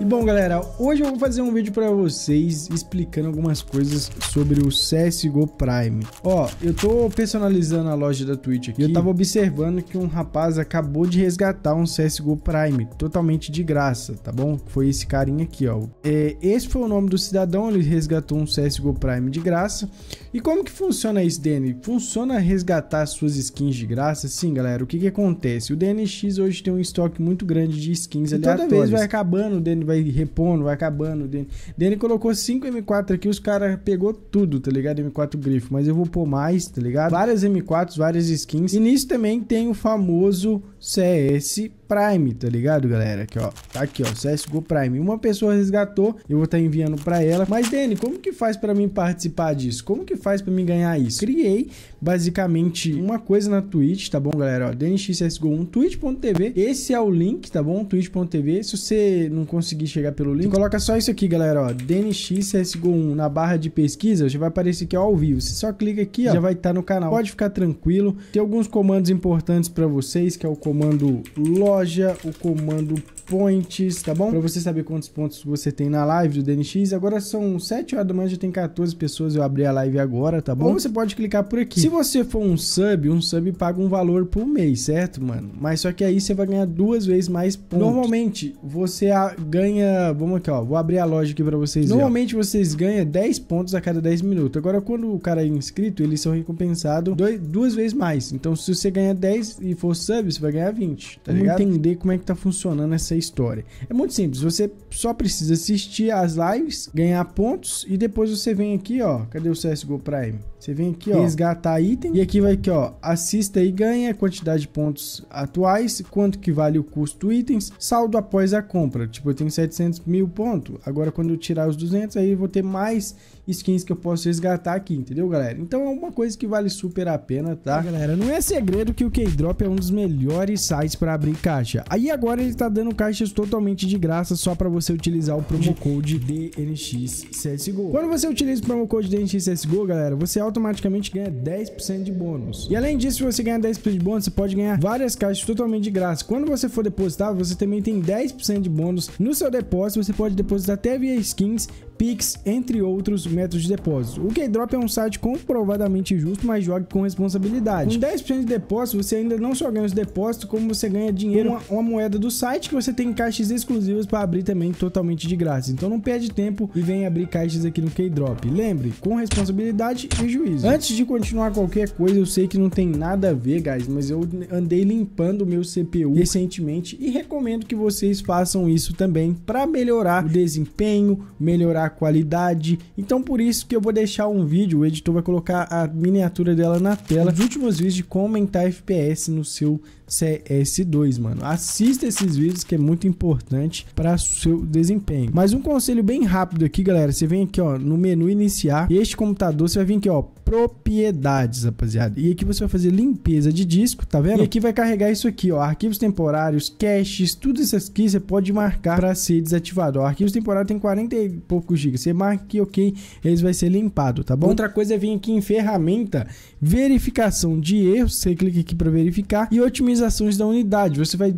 E bom, galera, hoje eu vou fazer um vídeo para vocês explicando algumas coisas sobre o CSGO Prime. Ó, eu tô personalizando a loja da Twitch aqui e eu tava observando que um rapaz acabou de resgatar um CSGO Prime totalmente de graça, tá bom? Foi esse carinha aqui, ó. É, esse foi o nome do cidadão, ele resgatou um CSGO Prime de graça. E como que funciona isso, Dani? Funciona resgatar suas skins de graça? Sim, galera, o que que acontece? O DNX hoje tem um estoque muito grande de skins e aleatórias. toda vez vai acabando, o DNX vai repondo, vai acabando. O Dene, colocou 5 M4 aqui, os caras pegou tudo, tá ligado? M4 grifo, mas eu vou pôr mais, tá ligado? Várias M4s, várias skins. E nisso também tem o famoso CS Prime, tá ligado, galera? Aqui, ó. Tá aqui, ó. CSGO Prime. Uma pessoa resgatou, eu vou estar tá enviando pra ela. Mas, Dani, como que faz pra mim participar disso? Como que faz pra mim ganhar isso? Criei, basicamente, uma coisa na Twitch, tá bom, galera? Ó, DNXCSGO1, twitch.tv. Esse é o link, tá bom? Twitch.tv. Se você não conseguir chegar pelo link, coloca só isso aqui, galera, ó. DNXCSGO1 na barra de pesquisa, já vai aparecer aqui ó, ao vivo. Você só clica aqui, ó. Já vai estar tá no canal. Pode ficar tranquilo. Tem alguns comandos importantes pra vocês, que é o comando loja, o comando points, tá bom? Pra você saber quantos pontos você tem na live do DNX. Agora são 7 horas da manhã, já tem 14 pessoas, eu abri a live agora, tá bom? Ou você pode clicar por aqui. Se você for um sub, um sub paga um valor por mês, certo, mano? Mas só que aí você vai ganhar duas vezes mais pontos. Normalmente, você ganha... Vamos aqui, ó. Vou abrir a loja aqui pra vocês Normalmente, vocês ganham 10 pontos a cada 10 minutos. Agora, quando o cara é inscrito, eles são recompensados dois, duas vezes mais. Então, se você ganhar 10 e for sub, você vai ganhar 20, tá Vamos ligado? entender como é que tá funcionando essa história? É muito simples, você só precisa assistir as lives, ganhar pontos e depois você vem aqui, ó, cadê o CSGO Prime? Você vem aqui, ó, resgatar item e aqui vai aqui, ó, assista e ganha quantidade de pontos atuais, quanto que vale o custo itens, saldo após a compra. Tipo, eu tenho 700 mil pontos, agora quando eu tirar os 200, aí eu vou ter mais skins que eu posso resgatar aqui, entendeu, galera? Então é uma coisa que vale super a pena, tá? tá galera, não é segredo que o K-Drop é um dos melhores sites para abrir caixa. Aí agora ele tá dando caixas totalmente de graça só para você utilizar o promo code DNX CSGO. Quando você utiliza o promo code DNX CSGO, galera, você automaticamente ganha 10% de bônus. E além disso, se você ganhar 10% de bônus, você pode ganhar várias caixas totalmente de graça. Quando você for depositar, você também tem 10% de bônus no seu depósito. Você pode depositar até via skins Pix, entre outros métodos de depósito. O Keydrop é um site comprovadamente justo, mas jogue com responsabilidade. Com 10% de depósito, você ainda não só ganha os depósitos, como você ganha dinheiro, uma, uma moeda do site que você tem caixas exclusivas para abrir também totalmente de graça. Então não perde tempo e vem abrir caixas aqui no Keydrop. Lembre, com responsabilidade e juízo. Antes de continuar qualquer coisa, eu sei que não tem nada a ver, guys, mas eu andei limpando o meu CPU recentemente e recomendo que vocês façam isso também para melhorar o desempenho, melhorar qualidade. Então por isso que eu vou deixar um vídeo, o editor vai colocar a miniatura dela na tela, uhum. os últimos vídeos de como aumentar FPS no seu CS2, é mano. Assista esses vídeos que é muito importante para seu desempenho. Mas um conselho bem rápido aqui, galera. Você vem aqui, ó, no menu iniciar. E este computador, você vai vir aqui, ó, propriedades, rapaziada. E aqui você vai fazer limpeza de disco, tá vendo? E aqui vai carregar isso aqui, ó, arquivos temporários, caches, tudo isso aqui você pode marcar para ser desativado. Ó, arquivos temporários tem 40 e poucos gigas. Você marca aqui, ok, eles vai ser limpado, tá bom? Outra coisa é vir aqui em ferramenta, verificação de erros, você clica aqui para verificar e otimiza atomizações da unidade. Você vai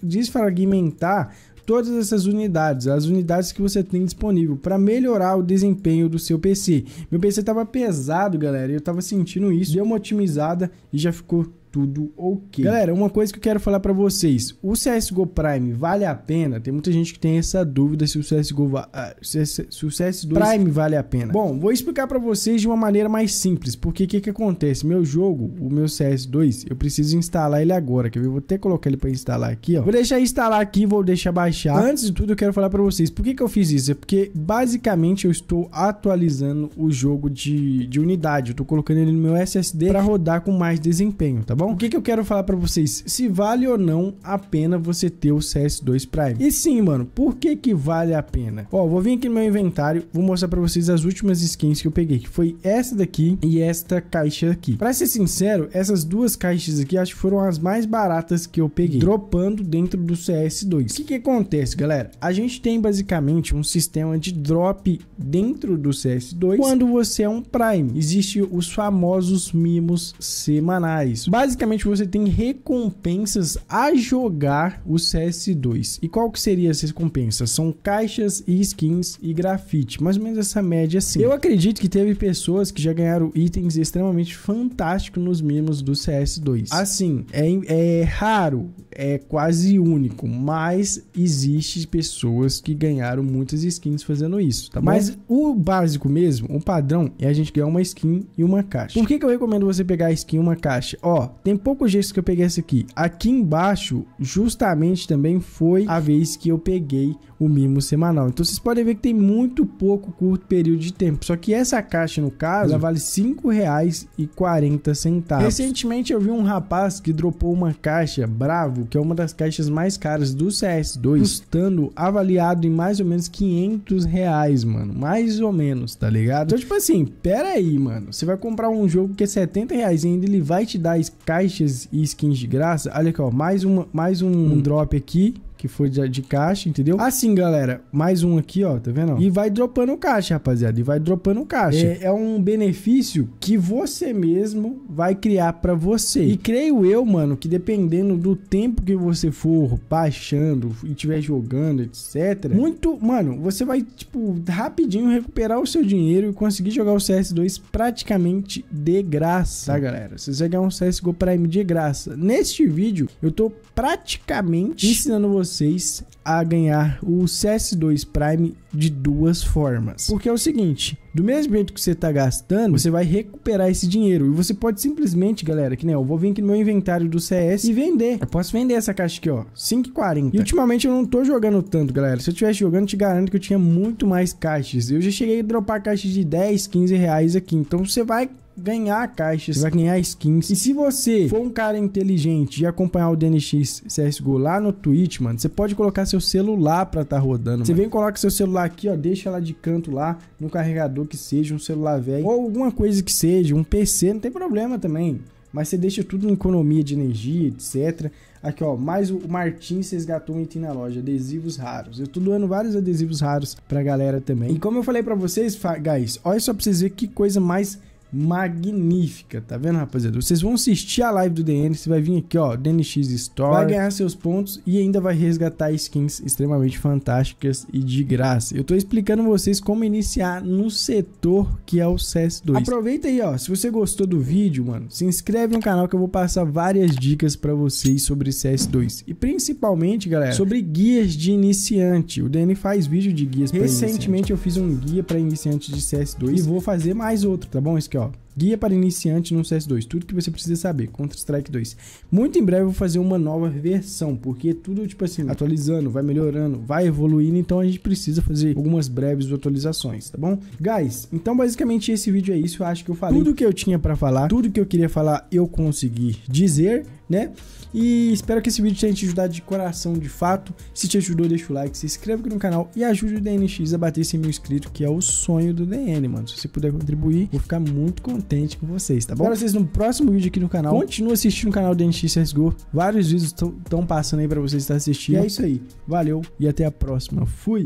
desfragmentar todas essas unidades, as unidades que você tem disponível para melhorar o desempenho do seu PC. Meu PC estava pesado, galera, eu estava sentindo isso, deu uma otimizada e já ficou tudo ok. Galera, uma coisa que eu quero falar para vocês. O CSGO Prime vale a pena? Tem muita gente que tem essa dúvida se o CSGO... Va... Ah, se, se o CS2 Prime vale a pena. Bom, vou explicar para vocês de uma maneira mais simples. Porque o que, que acontece? Meu jogo, o meu CS2, eu preciso instalar ele agora. Quer ver? Vou até colocar ele para instalar aqui, ó. Vou deixar instalar aqui, vou deixar baixar. Antes de tudo, eu quero falar para vocês. Por que, que eu fiz isso? É porque, basicamente, eu estou atualizando o jogo de, de unidade. Eu tô colocando ele no meu SSD para rodar com mais desempenho, tá bom? bom? O que, que eu quero falar para vocês? Se vale ou não a pena você ter o CS2 Prime. E sim, mano, por que que vale a pena? Ó, vou vir aqui no meu inventário, vou mostrar para vocês as últimas skins que eu peguei, que foi essa daqui e esta caixa aqui. Para ser sincero, essas duas caixas aqui acho que foram as mais baratas que eu peguei, dropando dentro do CS2. O que que acontece, galera? A gente tem basicamente um sistema de drop dentro do CS2 quando você é um Prime. Existem os famosos mimos semanais. Basicamente basicamente você tem recompensas a jogar o CS2. E qual que seria essas recompensas? São caixas e skins e grafite, mais ou menos essa média assim. Eu acredito que teve pessoas que já ganharam itens extremamente fantásticos nos mimos do CS2. Assim, é, é raro, é quase único, mas existe pessoas que ganharam muitas skins fazendo isso, tá Mas bom? o básico mesmo, o padrão, é a gente ganhar uma skin e uma caixa. Por que, que eu recomendo você pegar a skin e uma caixa? Ó, tem poucos dias que eu peguei essa aqui. Aqui embaixo, justamente também foi a vez que eu peguei o mimo semanal. Então vocês podem ver que tem muito pouco curto período de tempo. Só que essa caixa, no caso, ela vale R$ 5,40. Recentemente eu vi um rapaz que dropou uma caixa Bravo, que é uma das caixas mais caras do CS2, custando avaliado em mais ou menos 500 reais, mano. Mais ou menos, tá ligado? Então, tipo assim, pera aí, mano. Você vai comprar um jogo que é 70 reais e ainda ele vai te dar caixas e skins de graça. Olha aqui, ó. Mais, uma, mais um hum. drop aqui que for de, de, caixa, entendeu? Assim, galera, mais um aqui, ó, tá vendo? E vai dropando caixa, rapaziada, e vai dropando caixa. É, é um benefício que você mesmo vai criar para você. E creio eu, mano, que dependendo do tempo que você for baixando e tiver jogando, etc, muito, mano, você vai, tipo, rapidinho recuperar o seu dinheiro e conseguir jogar o CS2 praticamente de graça, tá, galera? Você vai ganhar um CSGO Prime de graça. Neste vídeo, eu tô praticamente ensinando você vocês a ganhar o CS2 Prime de duas formas. Porque é o seguinte, do mesmo jeito que você tá gastando, você vai recuperar esse dinheiro. E você pode simplesmente, galera, que nem eu, vou vir aqui no meu inventário do CS e vender. Eu posso vender essa caixa aqui, ó, 5,40. E ultimamente eu não tô jogando tanto, galera. Se eu estivesse jogando, te garanto que eu tinha muito mais caixas. Eu já cheguei a dropar caixas de 10, 15 reais aqui. Então você vai ganhar caixas, vai ganhar skins. E se você for um cara inteligente e acompanhar o DNX CSGO lá no Twitch, mano, você pode colocar seu celular pra tá rodando. Você mano. vem coloca seu celular aqui, ó, deixa ela de canto lá, no carregador que seja, um celular velho, ou alguma coisa que seja, um PC, não tem problema também. Mas você deixa tudo em economia de energia, etc. Aqui, ó, mais o Martins resgatou um item na loja, adesivos raros. Eu tô doando vários adesivos raros pra galera também. E como eu falei para vocês, guys, olha só pra vocês verem que coisa mais magnífica, tá vendo, rapaziada? Vocês vão assistir a live do DN, você vai vir aqui, ó, DNX Store, vai ganhar seus pontos e ainda vai resgatar skins extremamente fantásticas e de graça. Eu tô explicando vocês como iniciar no setor que é o CS2. Aproveita aí, ó, se você gostou do vídeo, mano, se inscreve no canal que eu vou passar várias dicas pra vocês sobre CS2. E principalmente, galera, sobre guias de iniciante. O DN faz vídeo de guias Recentemente pra Recentemente eu fiz um guia pra iniciante de CS2 e vou fazer mais outro, tá bom? Isso aqui, ó. Ciao. Guia para iniciante no CS2, tudo que você precisa saber, Counter-Strike 2. Muito em breve eu vou fazer uma nova versão, porque é tudo, tipo assim, atualizando, vai melhorando, vai evoluindo, então a gente precisa fazer algumas breves atualizações, tá bom? Guys, então basicamente esse vídeo é isso, eu acho que eu falei tudo que eu tinha para falar, tudo que eu queria falar eu consegui dizer, né? E espero que esse vídeo tenha te ajudado de coração, de fato. Se te ajudou, deixa o like, se inscreve aqui no canal e ajude o DNX a bater 100 mil inscritos, que é o sonho do DN, mano. Se você puder contribuir, vou ficar muito contente contente com vocês, tá bom? Espero vocês no próximo vídeo aqui no canal. Continua assistindo o canal Dentistas CSGO. Vários vídeos estão passando aí para vocês estar assistindo. E é isso aí. Valeu e até a próxima. Fui!